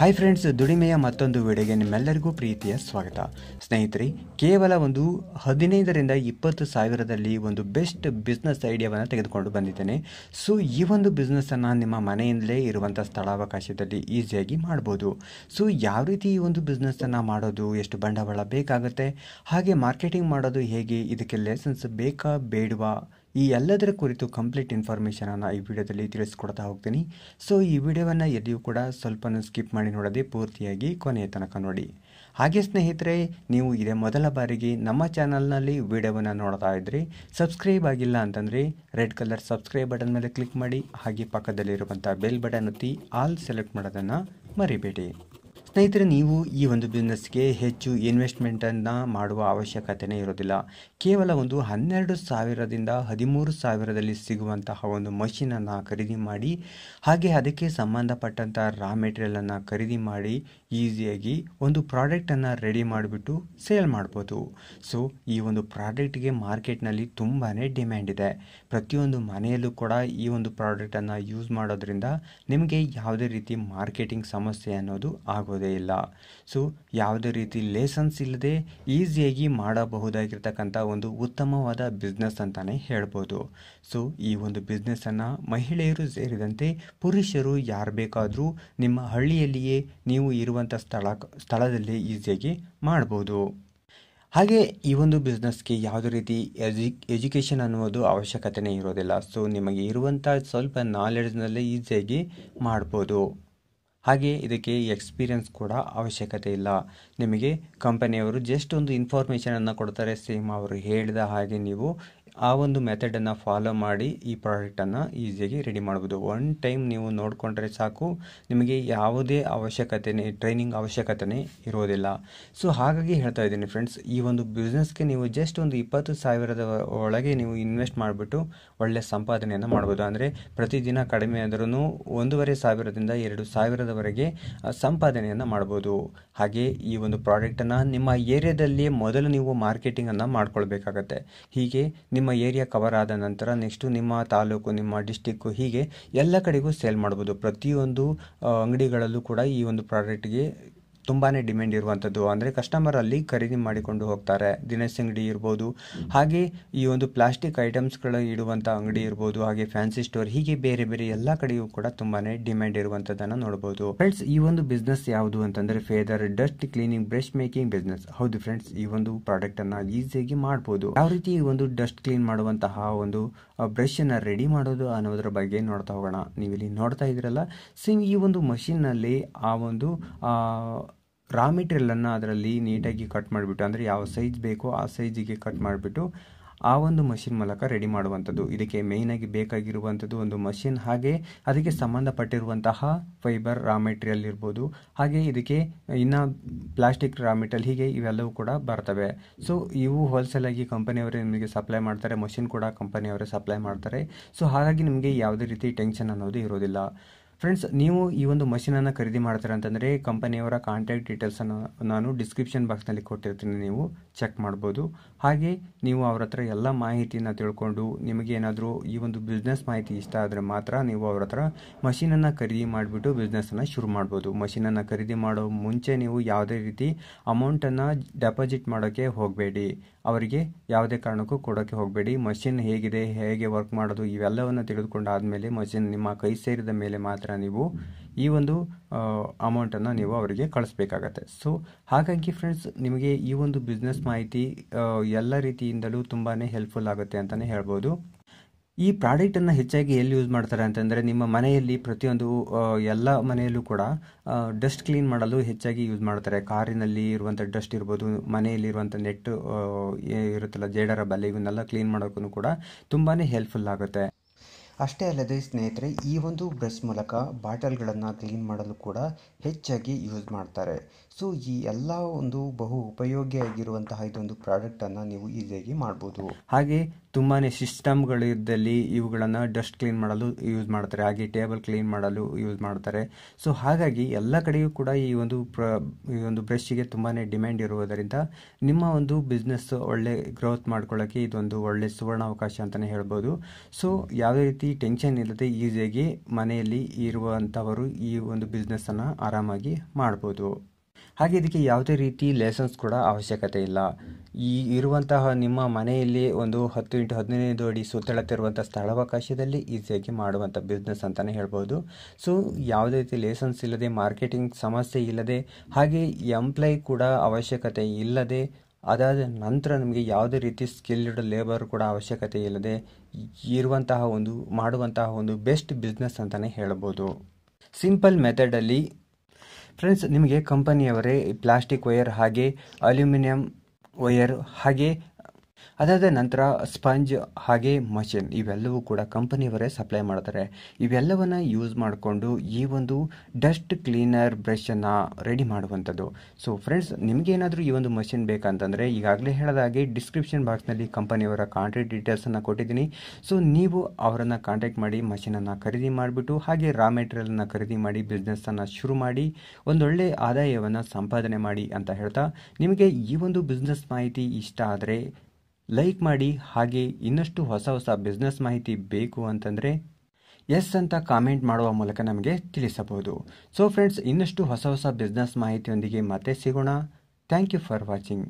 hi friends ದುಡಿಮೆಯ ಮತ್ತೊಂದು ವಿಡಿಯೋಗೆ ನಿಮ್ಮೆಲ್ಲರಿಗೂ ಪ್ರೀತಿಯ ಸ್ವಾಗತ ಸ್ನೇಹಿತರೆ ಕೇವಲ ಒಂದು ಹದಿನೈದರಿಂದ ಇಪ್ಪತ್ತು ಸಾವಿರದಲ್ಲಿ ಒಂದು ಬೆಸ್ಟ್ ಬಿಸ್ನೆಸ್ ಐಡಿಯಾವನ್ನು ತೆಗೆದುಕೊಂಡು ಬಂದಿದ್ದೇನೆ ಸೊ ಈ ಒಂದು ಬಿಸ್ನೆಸ್ಸನ್ನು ನಿಮ್ಮ ಮನೆಯಿಂದಲೇ ಇರುವಂಥ ಸ್ಥಳಾವಕಾಶದಲ್ಲಿ ಈಸಿಯಾಗಿ ಮಾಡ್ಬೋದು ಸೊ ಯಾವ ರೀತಿ ಈ ಒಂದು ಬಿಸ್ನೆಸ್ಸನ್ನು ಮಾಡೋದು ಎಷ್ಟು ಬಂಡವಾಳ ಬೇಕಾಗುತ್ತೆ ಹಾಗೆ ಮಾರ್ಕೆಟಿಂಗ್ ಮಾಡೋದು ಹೇಗೆ ಇದಕ್ಕೆ ಲೆಸನ್ಸ್ ಬೇಕಾ ಬೇಡುವ ಈ ಎಲ್ಲದರ ಕುರಿತು ಕಂಪ್ಲೀಟ್ ಇನ್ಫಾರ್ಮೇಷನನ್ನು ಈ ವಿಡಿಯೋದಲ್ಲಿ ತಿಳಿಸ್ಕೊಡ್ತಾ ಹೋಗ್ತೀನಿ ಸೊ ಈ ವಿಡಿಯೋವನ್ನು ಎಲ್ಲಿಯೂ ಕೂಡ ಸ್ವಲ್ಪ ಸ್ಕಿಪ್ ಮಾಡಿ ನೋಡದೆ ಪೂರ್ತಿಯಾಗಿ ಕೊನೆಯ ತನಕ ನೋಡಿ ಹಾಗೆ ಸ್ನೇಹಿತರೆ ನೀವು ಇದೇ ಮೊದಲ ಬಾರಿಗೆ ನಮ್ಮ ಚಾನಲ್ನಲ್ಲಿ ವಿಡಿಯೋವನ್ನು ನೋಡ್ತಾ ಇದ್ರಿ ಸಬ್ಸ್ಕ್ರೈಬ್ ಆಗಿಲ್ಲ ಅಂತಂದರೆ ರೆಡ್ ಕಲರ್ ಸಬ್ಸ್ಕ್ರೈಬ್ ಬಟನ್ ಮೇಲೆ ಕ್ಲಿಕ್ ಮಾಡಿ ಹಾಗೆ ಪಕ್ಕದಲ್ಲಿರುವಂಥ ಬೆಲ್ ಬಟನ್ ಒತ್ತಿ ಆಲ್ ಸೆಲೆಕ್ಟ್ ಮಾಡೋದನ್ನು ಮರಿಬೇಡಿ ಸ್ನೇಹಿತರೆ ನೀವು ಈ ಒಂದು ಬಿಸ್ನೆಸ್ಗೆ ಹೆಚ್ಚು ಇನ್ವೆಸ್ಟ್ಮೆಂಟನ್ನು ಮಾಡುವ ಅವಶ್ಯಕತೆನೇ ಇರೋದಿಲ್ಲ ಕೇವಲ ಒಂದು ಹನ್ನೆರಡು ಸಾವಿರದಿಂದ ಹದಿಮೂರು ಸಾವಿರದಲ್ಲಿ ಸಿಗುವಂತಹ ಒಂದು ಮಷಿನನ್ನು ಖರೀದಿ ಮಾಡಿ ಹಾಗೆ ಅದಕ್ಕೆ ಸಂಬಂಧಪಟ್ಟಂಥ ರಾ ಮೆಟೀರಿಯಲನ್ನು ಖರೀದಿ ಮಾಡಿ ಈಸಿಯಾಗಿ ಒಂದು ಪ್ರಾಡಕ್ಟನ್ನು ರೆಡಿ ಮಾಡಿಬಿಟ್ಟು ಸೇಲ್ ಮಾಡ್ಬೋದು ಸೊ ಈ ಒಂದು ಪ್ರಾಡಕ್ಟ್ಗೆ ಮಾರ್ಕೆಟ್ನಲ್ಲಿ ತುಂಬಾ ಡಿಮ್ಯಾಂಡ್ ಇದೆ ಪ್ರತಿಯೊಂದು ಮನೆಯಲ್ಲೂ ಕೂಡ ಈ ಒಂದು ಪ್ರಾಡಕ್ಟನ್ನು ಯೂಸ್ ಮಾಡೋದ್ರಿಂದ ನಿಮಗೆ ಯಾವುದೇ ರೀತಿ ಮಾರ್ಕೆಟಿಂಗ್ ಸಮಸ್ಯೆ ಅನ್ನೋದು ಆಗೋದು ಮಾಡೋದೇ ಇಲ್ಲ ಸೊ ಯಾವುದೇ ರೀತಿ ಲೇಸನ್ಸ್ ಇಲ್ಲದೆ ಈಸಿಯಾಗಿ ಮಾಡಬಹುದಾಗಿರ್ತಕ್ಕಂಥ ಒಂದು ಉತ್ತಮವಾದ ಬಿಸ್ನೆಸ್ ಅಂತಲೇ ಹೇಳ್ಬೋದು ಸೊ ಈ ಒಂದು ಬಿಸ್ನೆಸ್ಸನ್ನು ಮಹಿಳೆಯರು ಸೇರಿದಂತೆ ಪುರುಷರು ಯಾರು ಬೇಕಾದರೂ ನಿಮ್ಮ ಹಳ್ಳಿಯಲ್ಲಿಯೇ ನೀವು ಇರುವಂಥ ಸ್ಥಳ ಸ್ಥಳದಲ್ಲಿ ಈಸಿಯಾಗಿ ಮಾಡ್ಬೋದು ಹಾಗೆ ಈ ಒಂದು ಬಿಸ್ನೆಸ್ಗೆ ಯಾವುದೇ ರೀತಿ ಎಜು ಎಜುಕೇಷನ್ ಅನ್ನುವುದು ಅವಶ್ಯಕತೆನೇ ಇರೋದಿಲ್ಲ ಸೊ ನಿಮಗೆ ಇರುವಂಥ ಸ್ವಲ್ಪ ನಾಲೆಡ್ಜ್ನಲ್ಲೇ ಈಸಿಯಾಗಿ ಮಾಡ್ಬೋದು ಹಾಗೆ ಇದಕ್ಕೆ ಎಕ್ಸ್ಪೀರಿಯನ್ಸ್ ಕೂಡ ಅವಶ್ಯಕತೆ ಇಲ್ಲ ನಿಮಗೆ ಕಂಪನಿಯವರು ಜಸ್ಟ್ ಒಂದು ಇನ್ಫಾರ್ಮೇಷನನ್ನು ಕೊಡ್ತಾರೆ ಸೇಮ್ ಅವರು ಹೇಳಿದ ಹಾಗೆ ನೀವು ಆ ಒಂದು ಮೆಥಡನ್ನು ಫಾಲೋ ಮಾಡಿ ಈ ಪ್ರಾಡಕ್ಟನ್ನು ಈಸಿಯಾಗಿ ರೆಡಿ ಮಾಡ್ಬೋದು ಒನ್ ಟೈಮ್ ನೀವು ನೋಡಿಕೊಂಡ್ರೆ ಸಾಕು ನಿಮಗೆ ಯಾವುದೇ ಅವಶ್ಯಕತೆನೇ ಟ್ರೈನಿಂಗ್ ಅವಶ್ಯಕತೆನೇ ಇರೋದಿಲ್ಲ ಸೊ ಹಾಗಾಗಿ ಹೇಳ್ತಾ ಇದ್ದೀನಿ ಫ್ರೆಂಡ್ಸ್ ಈ ಒಂದು ಬಿಸ್ನೆಸ್ಗೆ ನೀವು ಜಸ್ಟ್ ಒಂದು ಇಪ್ಪತ್ತು ಸಾವಿರದ ಒಳಗೆ ನೀವು ಇನ್ವೆಸ್ಟ್ ಮಾಡಿಬಿಟ್ಟು ಒಳ್ಳೆಯ ಸಂಪಾದನೆಯನ್ನು ಮಾಡ್ಬೋದು ಅಂದರೆ ಪ್ರತಿದಿನ ಕಡಿಮೆ ಆದರೂ ಒಂದೂವರೆ ಸಾವಿರದಿಂದ ಎರಡು ಸಾವಿರದವರೆಗೆ ಸಂಪಾದನೆಯನ್ನು ಮಾಡ್ಬೋದು ಹಾಗೆ ಈ ಒಂದು ಪ್ರಾಡಕ್ಟನ್ನು ನಿಮ್ಮ ಏರಿಯಾದಲ್ಲಿಯೇ ಮೊದಲು ನೀವು ಮಾರ್ಕೆಟಿಂಗನ್ನು ಮಾಡ್ಕೊಳ್ಬೇಕಾಗತ್ತೆ ಹೀಗೆ ನಿಮ್ಮ ಏರಿಯಾ ಕವರ್ ಆದ ನಂತರ ನೆಕ್ಸ್ಟು ನಿಮ್ಮ ತಾಲೂಕು ನಿಮ್ಮ ಡಿಸ್ಟಿಕ್ಕು ಹೀಗೆ ಎಲ್ಲ ಕಡೆಗೂ ಸೇಲ್ ಮಾಡ್ಬೋದು ಪ್ರತಿಯೊಂದು ಅಂಗಡಿಗಳಲ್ಲೂ ಕೂಡ ಈ ಒಂದು ಪ್ರಾಡಕ್ಟ್ಗೆ ತುಂಬಾ ಡಿಮ್ಯಾಂಡ್ ಇರುವಂಥದ್ದು ಅಂದರೆ ಕಸ್ಟಮರ್ ಅಲ್ಲಿ ಖರೀದಿ ಮಾಡಿಕೊಂಡು ಹೋಗ್ತಾರೆ ದಿನಸಿ ಅಂಗಡಿ ಇರ್ಬೋದು ಹಾಗೆ ಈ ಒಂದು ಪ್ಲಾಸ್ಟಿಕ್ ಐಟಮ್ಸ್ಗಳ ಇಡುವಂಥ ಅಂಗಡಿ ಇರ್ಬೋದು ಹಾಗೆ ಫ್ಯಾನ್ಸಿ ಸ್ಟೋರ್ ಹೀಗೆ ಬೇರೆ ಬೇರೆ ಎಲ್ಲ ಕಡೆಯೂ ಕೂಡ ತುಂಬಾ ಡಿಮ್ಯಾಂಡ್ ಇರುವಂಥದ್ದನ್ನು ನೋಡ್ಬೋದು ಫ್ರೆಂಡ್ಸ್ ಈ ಒಂದು ಬಿಸ್ನೆಸ್ ಯಾವುದು ಅಂತಂದರೆ feather dust cleaning brush making business ಹೌದು ಫ್ರೆಂಡ್ಸ್ ಈ ಒಂದು ಪ್ರಾಡಕ್ಟನ್ನು ಈಸಿಯಾಗಿ ಮಾಡ್ಬೋದು ಯಾವ ರೀತಿ ಈ ಒಂದು ಡಸ್ಟ್ ಕ್ಲೀನ್ ಮಾಡುವಂತಹ ಒಂದು ಅನ್ನ ರೆಡಿ ಮಾಡೋದು ಅನ್ನೋದ್ರ ಬಗ್ಗೆ ನೋಡ್ತಾ ಹೋಗೋಣ ನೀವು ಇಲ್ಲಿ ನೋಡ್ತಾ ಇದ್ರಲ್ಲ ಸೇಮ್ ಈ ಒಂದು ನಲ್ಲಿ ಆ ಒಂದು ರಾ ಮೆಟೀರಿಯಲನ್ನು ಅದರಲ್ಲಿ ನೀಟಾಗಿ ಕಟ್ ಮಾಡಿಬಿಟ್ಟು ಅಂದರೆ ಯಾವ ಸೈಜ್ ಬೇಕೋ ಆ ಸೈಜಿಗೆ ಕಟ್ ಮಾಡಿಬಿಟ್ಟು ಆ ಒಂದು ಮಷಿನ್ ಮೂಲಕ ರೆಡಿ ಮಾಡುವಂಥದ್ದು ಇದಕ್ಕೆ ಮೇಯ್ನಾಗಿ ಬೇಕಾಗಿರುವಂಥದ್ದು ಒಂದು ಮಷಿನ್ ಹಾಗೆ ಅದಕ್ಕೆ ಸಂಬಂಧಪಟ್ಟಿರುವಂತಹ ಫೈಬರ್ ರಾ ಮೆಟೀರಿಯಲ್ ಇರ್ಬೋದು ಹಾಗೆ ಇದಕ್ಕೆ ಇನ್ನು ಪ್ಲಾಸ್ಟಿಕ್ ರಾ ಮೆಟೀರಿಯಲ್ ಹೀಗೆ ಇವೆಲ್ಲವೂ ಕೂಡ ಬರ್ತವೆ ಸೊ ಇವು ಹೋಲ್ಸೇಲಾಗಿ ಕಂಪನಿಯವರೇ ನಿಮಗೆ ಸಪ್ಲೈ ಮಾಡ್ತಾರೆ ಮಷಿನ್ ಕೂಡ ಕಂಪನಿಯವರೇ ಸಪ್ಲೈ ಮಾಡ್ತಾರೆ ಸೊ ಹಾಗಾಗಿ ನಿಮಗೆ ಯಾವುದೇ ರೀತಿ ಟೆನ್ಷನ್ ಅನ್ನೋದು ಇರೋದಿಲ್ಲ ಫ್ರೆಂಡ್ಸ್ ನೀವು ಈ ಒಂದು ಮಷೀನನ್ನು ಖರೀದಿ ಮಾಡ್ತೀರ ಅಂತಂದರೆ ಕಂಪನಿಯವರ ಕಾಂಟ್ಯಾಕ್ಟ್ ಡೀಟೇಲ್ಸನ್ನು ನಾನು ಡಿಸ್ಕ್ರಿಪ್ಷನ್ ಬಾಕ್ಸ್ನಲ್ಲಿ ಕೊಟ್ಟಿರ್ತೀನಿ ನೀವು ಚೆಕ್ ಮಾಡ್ಬೋದು ಹಾಗೆ ನೀವು ಅವ್ರ ಹತ್ರ ಎಲ್ಲ ಮಾಹಿತಿನ ತಿಳ್ಕೊಂಡು ನಿಮಗೆ ಏನಾದರೂ ಈ ಒಂದು ಬಿಸ್ನೆಸ್ ಮಾಹಿತಿ ಇಷ್ಟ ಆದರೆ ಮಾತ್ರ ನೀವು ಅವರ ಹತ್ರ ಮಷೀನನ್ನು ಖರೀದಿ ಮಾಡಿಬಿಟ್ಟು ಬಿಸ್ನೆಸ್ಸನ್ನು ಶುರು ಮಾಡ್ಬೋದು ಮಷೀನನ್ನು ಖರೀದಿ ಮಾಡೋ ಮುಂಚೆ ನೀವು ಯಾವುದೇ ರೀತಿ ಅಮೌಂಟನ್ನು ಡೆಪಾಸಿಟ್ ಮಾಡೋಕ್ಕೆ ಹೋಗಬೇಡಿ ಅವರಿಗೆ ಯಾವುದೇ ಕಾರಣಕ್ಕೂ ಕೊಡೋಕ್ಕೆ ಹೋಗಬೇಡಿ ಮಷಿನ್ ಹೇಗಿದೆ ಹೇಗೆ ವರ್ಕ್ ಮಾಡೋದು ಇವೆಲ್ಲವನ್ನು ಆದಮೇಲೆ ಮಷಿನ್ ನಿಮ್ಮ ಕೈ ಸೇರಿದ ಮೇಲೆ ಮಾತ್ರ ನಂತರ ನೀವು ಈ ಒಂದು ಅಮೌಂಟನ್ನು ನೀವು ಅವರಿಗೆ ಕಳಿಸ್ಬೇಕಾಗತ್ತೆ ಸೊ ಹಾಗಾಗಿ ಫ್ರೆಂಡ್ಸ್ ನಿಮಗೆ ಈ ಒಂದು ಬಿಸ್ನೆಸ್ ಮಾಹಿತಿ ಎಲ್ಲ ರೀತಿಯಿಂದಲೂ ತುಂಬಾ ಹೆಲ್ಪ್ಫುಲ್ ಆಗುತ್ತೆ ಅಂತಲೇ ಹೇಳ್ಬೋದು ಈ ಪ್ರಾಡಕ್ಟನ್ನು ಹೆಚ್ಚಾಗಿ ಎಲ್ಲಿ ಯೂಸ್ ಮಾಡ್ತಾರೆ ಅಂತಂದರೆ ನಿಮ್ಮ ಮನೆಯಲ್ಲಿ ಪ್ರತಿಯೊಂದು ಎಲ್ಲ ಮನೆಯಲ್ಲೂ ಕೂಡ ಡಸ್ಟ್ ಕ್ಲೀನ್ ಮಾಡಲು ಹೆಚ್ಚಾಗಿ ಯೂಸ್ ಮಾಡ್ತಾರೆ ಕಾರಿನಲ್ಲಿ ಇರುವಂಥ ಡಸ್ಟ್ ಇರ್ಬೋದು ಮನೆಯಲ್ಲಿರುವಂಥ ನೆಟ್ ಇರುತ್ತಲ್ಲ ಜೇಡರ ಬಲೆ ಇವನ್ನೆಲ್ಲ ಕ್ಲೀನ್ ಮಾಡೋಕ್ಕೂ ಕೂಡ ತುಂಬಾ ಹೆಲ್ಪ್ಫುಲ್ ಆಗುತ್ತೆ ಅಷ್ಟೇ ಅಲ್ಲದೆ ಸ್ನೇಹಿತರೆ ಈ ಒಂದು ಬ್ರಷ್ ಮೂಲಕ ಬಾಟಲ್ಗಳನ್ನು ಕ್ಲೀನ್ ಮಾಡಲು ಕೂಡ ಹೆಚ್ಚಾಗಿ ಯೂಸ್ ಮಾಡ್ತಾರೆ ಸೊ ಈ ಎಲ್ಲ ಒಂದು ಬಹು ಉಪಯೋಗಿಯಾಗಿರುವಂತಹ ಇದೊಂದು ಪ್ರಾಡಕ್ಟನ್ನು ನೀವು ಈಸಿಯಾಗಿ ಮಾಡ್ಬೋದು ಹಾಗೆ ತುಂಬಾ ಸಿಸ್ಟಮ್ಗಳಿದ್ದಲ್ಲಿ ಇವುಗಳನ್ನು ಡಸ್ಟ್ ಕ್ಲೀನ್ ಮಾಡಲು ಯೂಸ್ ಮಾಡ್ತಾರೆ ಹಾಗೆ ಟೇಬಲ್ ಕ್ಲೀನ್ ಮಾಡಲು ಯೂಸ್ ಮಾಡ್ತಾರೆ ಸೊ ಹಾಗಾಗಿ ಎಲ್ಲ ಕಡೆಯೂ ಕೂಡ ಈ ಒಂದು ಪ್ರ ಈ ಒಂದು ಬ್ರಷ್ಗೆ ತುಂಬಾ ಡಿಮ್ಯಾಂಡ್ ಇರುವುದರಿಂದ ನಿಮ್ಮ ಒಂದು ಬಿಸ್ನೆಸ್ ಒಳ್ಳೆ ಗ್ರೋತ್ ಮಾಡ್ಕೊಳ್ಳೋಕ್ಕೆ ಇದೊಂದು ಒಳ್ಳೆ ಸುವರ್ಣ ಅವಕಾಶ ಅಂತಲೇ ಹೇಳ್ಬೋದು ಸೊ ಯಾವುದೇ ರೀತಿ ಈ ಟೆನ್ಷನ್ ಇಲ್ಲದೆ ಈಸಿಯಾಗಿ ಮನೆಯಲ್ಲಿ ಇರುವಂಥವರು ಈ ಒಂದು ಬಿಸ್ನೆಸ್ಸನ್ನು ಆರಾಮಾಗಿ ಮಾಡ್ಬೋದು ಹಾಗೆ ಇದಕ್ಕೆ ಯಾವುದೇ ರೀತಿ ಲೈಸೆನ್ಸ್ ಕೂಡ ಅವಶ್ಯಕತೆ ಇಲ್ಲ ಈ ಇರುವಂತಹ ನಿಮ್ಮ ಮನೆಯಲ್ಲಿ ಒಂದು ಹತ್ತು ಇಂಟು ಹದಿನೈದು ಅಡಿ ಸುತ್ತಳತ್ತಿರುವಂಥ ಸ್ಥಳಾವಕಾಶದಲ್ಲಿ ಈಸಿಯಾಗಿ ಮಾಡುವಂಥ ಬಿಸ್ನೆಸ್ ಅಂತಲೇ ಹೇಳ್ಬೋದು ಸೊ ಯಾವುದೇ ರೀತಿ ಲೈಸೆನ್ಸ್ ಇಲ್ಲದೆ ಮಾರ್ಕೆಟಿಂಗ್ ಸಮಸ್ಯೆ ಇಲ್ಲದೆ ಹಾಗೆ ಎಂಪ್ಲಾಯ್ ಕೂಡ ಅವಶ್ಯಕತೆ ಇಲ್ಲದೆ ಅದಾದ ನಂತರ ನಮಗೆ ಯಾವುದೇ ರೀತಿ ಸ್ಕಿಲ್ಡ್ ಲೇಬರ್ ಕೂಡ ಅವಶ್ಯಕತೆ ಇಲ್ಲದೆ ಇರುವಂತಹ ಒಂದು ಮಾಡುವಂತಹ ಒಂದು ಬೆಸ್ಟ್ ಬಿಸ್ನೆಸ್ ಅಂತಲೇ ಹೇಳ್ಬೋದು ಸಿಂಪಲ್ ಮೆಥಡಲ್ಲಿ ಫ್ರೆಂಡ್ಸ್ ನಿಮಗೆ ಕಂಪನಿಯವರೇ ಪ್ಲಾಸ್ಟಿಕ್ ವಯರ್ ಹಾಗೆ ಅಲ್ಯೂಮಿನಿಯಂ ವಯರ್ ಹಾಗೆ ಅದಾದ ನಂತರ ಸ್ಪಂಜ್ ಹಾಗೆ ಮಷಿನ್ ಇವೆಲ್ಲವೂ ಕೂಡ ಕಂಪನಿಯವರೇ ಸಪ್ಲೈ ಮಾಡ್ತಾರೆ ಇವೆಲ್ಲವನ್ನು ಯೂಸ್ ಮಾಡಿಕೊಂಡು ಈ ಒಂದು ಡಸ್ಟ್ ಕ್ಲೀನರ್ ಬ್ರಷನ್ನು ರೆಡಿ ಮಾಡುವಂಥದ್ದು ಸೊ ಫ್ರೆಂಡ್ಸ್ ನಿಮಗೇನಾದರೂ ಈ ಒಂದು ಮಷಿನ್ ಬೇಕಂತಂದರೆ ಈಗಾಗಲೇ ಹೇಳೋದಾಗಿ ಡಿಸ್ಕ್ರಿಪ್ಷನ್ ಬಾಕ್ಸ್ನಲ್ಲಿ ಕಂಪನಿಯವರ ಕಾಂಟ್ಯಾಕ್ಟ್ ಡೀಟೇಲ್ಸನ್ನು ಕೊಟ್ಟಿದ್ದೀನಿ ಸೊ ನೀವು ಅವರನ್ನು ಕಾಂಟ್ಯಾಕ್ಟ್ ಮಾಡಿ ಮಷಿನನ್ನು ಖರೀದಿ ಮಾಡಿಬಿಟ್ಟು ಹಾಗೆ ರಾ ಮೆಟೀರಿಯಲನ್ನು ಖರೀದಿ ಮಾಡಿ ಬಿಸ್ನೆಸ್ಸನ್ನು ಶುರು ಮಾಡಿ ಒಂದೊಳ್ಳೆ ಆದಾಯವನ್ನು ಸಂಪಾದನೆ ಮಾಡಿ ಅಂತ ಹೇಳ್ತಾ ನಿಮಗೆ ಈ ಒಂದು ಬಿಸ್ನೆಸ್ ಮಾಹಿತಿ ಇಷ್ಟ ಆದರೆ ಲೈಕ್ ಮಾಡಿ ಹಾಗೆ ಇನ್ನಷ್ಟು ಹೊಸ ಹೊಸ ಬಿಸ್ನೆಸ್ ಮಾಹಿತಿ ಬೇಕು ಅಂತಂದರೆ ಎಸ್ ಅಂತ ಕಾಮೆಂಟ್ ಮಾಡುವ ಮೂಲಕ ನಮಗೆ ತಿಳಿಸಬಹುದು ಸೊ ಫ್ರೆಂಡ್ಸ್ ಇನ್ನಷ್ಟು ಹೊಸ ಹೊಸ ಬಿಸ್ನೆಸ್ ಮಾಹಿತಿಯೊಂದಿಗೆ ಮತ್ತೆ ಸಿಗೋಣ ಥ್ಯಾಂಕ್ ಯು ಫಾರ್ ವಾಚಿಂಗ್